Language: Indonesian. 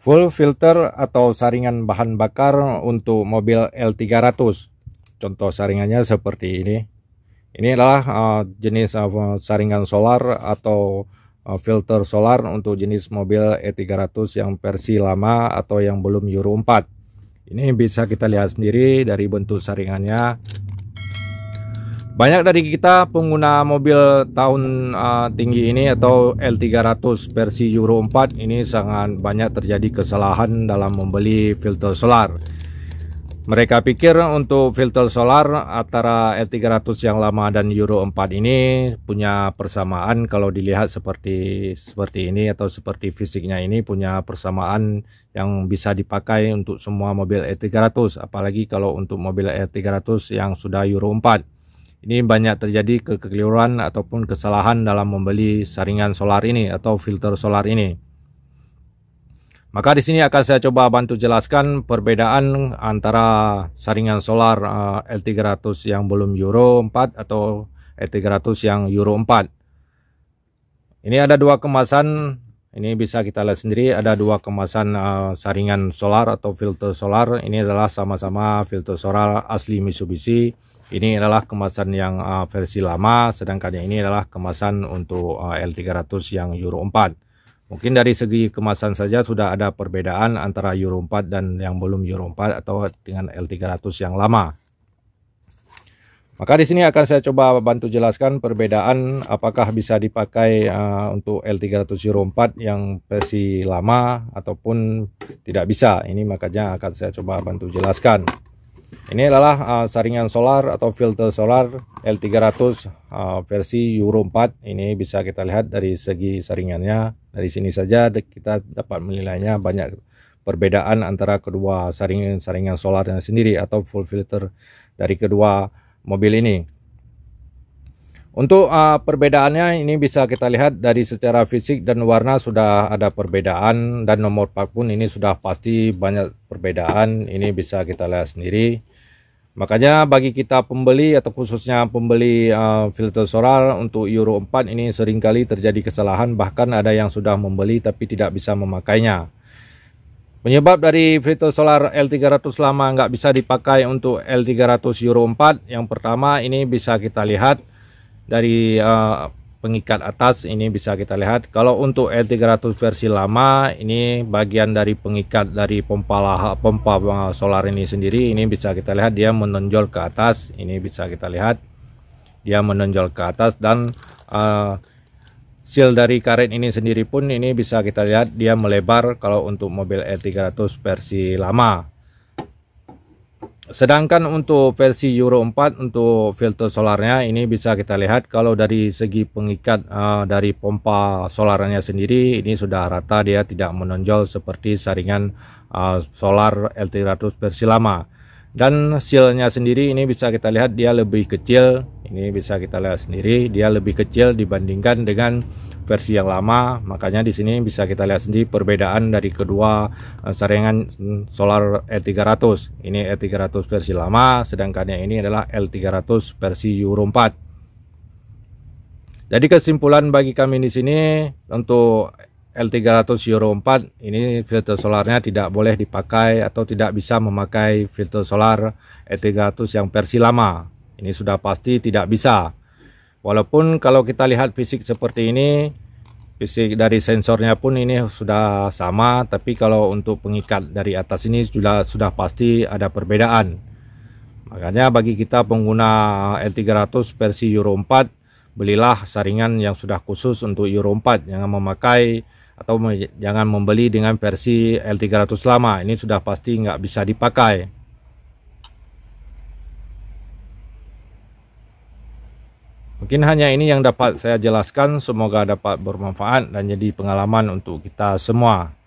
full filter atau saringan bahan bakar untuk mobil L300 contoh saringannya seperti ini ini adalah uh, jenis uh, saringan solar atau uh, filter solar untuk jenis mobil E300 yang versi lama atau yang belum Euro 4 ini bisa kita lihat sendiri dari bentuk saringannya banyak dari kita pengguna mobil tahun uh, tinggi ini atau L300 versi Euro 4 ini sangat banyak terjadi kesalahan dalam membeli filter solar. Mereka pikir untuk filter solar antara L300 yang lama dan Euro 4 ini punya persamaan kalau dilihat seperti seperti ini atau seperti fisiknya ini punya persamaan yang bisa dipakai untuk semua mobil L300 apalagi kalau untuk mobil L300 yang sudah Euro 4. Ini banyak terjadi kekeliruan ataupun kesalahan dalam membeli saringan solar ini atau filter solar ini. Maka di sini akan saya coba bantu jelaskan perbedaan antara saringan solar eh, L300 yang belum Euro 4 atau L300 yang Euro 4. Ini ada dua kemasan, ini bisa kita lihat sendiri ada dua kemasan eh, saringan solar atau filter solar. Ini adalah sama-sama filter solar asli Mitsubishi ini adalah kemasan yang uh, versi lama, sedangkan yang ini adalah kemasan untuk uh, L300 yang Euro 4. Mungkin dari segi kemasan saja sudah ada perbedaan antara Euro 4 dan yang belum Euro 4 atau dengan L300 yang lama. Maka di sini akan saya coba bantu jelaskan perbedaan apakah bisa dipakai uh, untuk L300 Euro 4 yang versi lama ataupun tidak bisa. Ini makanya akan saya coba bantu jelaskan ini adalah uh, saringan solar atau filter solar L300 uh, versi Euro 4 ini bisa kita lihat dari segi saringannya dari sini saja kita dapat menilainya banyak perbedaan antara kedua saringan-saringan solar yang sendiri atau full filter dari kedua mobil ini untuk uh, perbedaannya ini bisa kita lihat dari secara fisik dan warna sudah ada perbedaan dan nomor pak pun ini sudah pasti banyak perbedaan ini bisa kita lihat sendiri Makanya bagi kita pembeli atau khususnya pembeli uh, filter solar untuk Euro 4 ini seringkali terjadi kesalahan bahkan ada yang sudah membeli tapi tidak bisa memakainya. Penyebab dari filter solar L300 lama nggak bisa dipakai untuk L300 Euro 4 yang pertama ini bisa kita lihat dari uh, pengikat atas ini bisa kita lihat kalau untuk L300 versi lama ini bagian dari pengikat dari pompa pompa solar ini sendiri ini bisa kita lihat dia menonjol ke atas ini bisa kita lihat dia menonjol ke atas dan uh, seal dari karet ini sendiri pun ini bisa kita lihat dia melebar kalau untuk mobil L300 versi lama Sedangkan untuk versi Euro 4 untuk filter solarnya ini bisa kita lihat kalau dari segi pengikat uh, dari pompa solarnya sendiri ini sudah rata dia tidak menonjol seperti saringan uh, solar LT100 versi lama. Dan sealnya sendiri ini bisa kita lihat dia lebih kecil ini bisa kita lihat sendiri, dia lebih kecil dibandingkan dengan versi yang lama. Makanya di sini bisa kita lihat sendiri perbedaan dari kedua eh, saringan solar E300. Ini E300 versi lama, sedangkan yang ini adalah L300 versi Euro 4. Jadi kesimpulan bagi kami di sini untuk L300 Euro 4 ini filter solarnya tidak boleh dipakai atau tidak bisa memakai filter solar E300 yang versi lama ini sudah pasti tidak bisa. Walaupun kalau kita lihat fisik seperti ini, fisik dari sensornya pun ini sudah sama, tapi kalau untuk pengikat dari atas ini sudah sudah pasti ada perbedaan. Makanya bagi kita pengguna L300 versi Euro 4 belilah saringan yang sudah khusus untuk Euro 4 jangan memakai atau jangan membeli dengan versi L300 lama ini sudah pasti nggak bisa dipakai Mungkin hanya ini yang dapat saya jelaskan, semoga dapat bermanfaat dan jadi pengalaman untuk kita semua.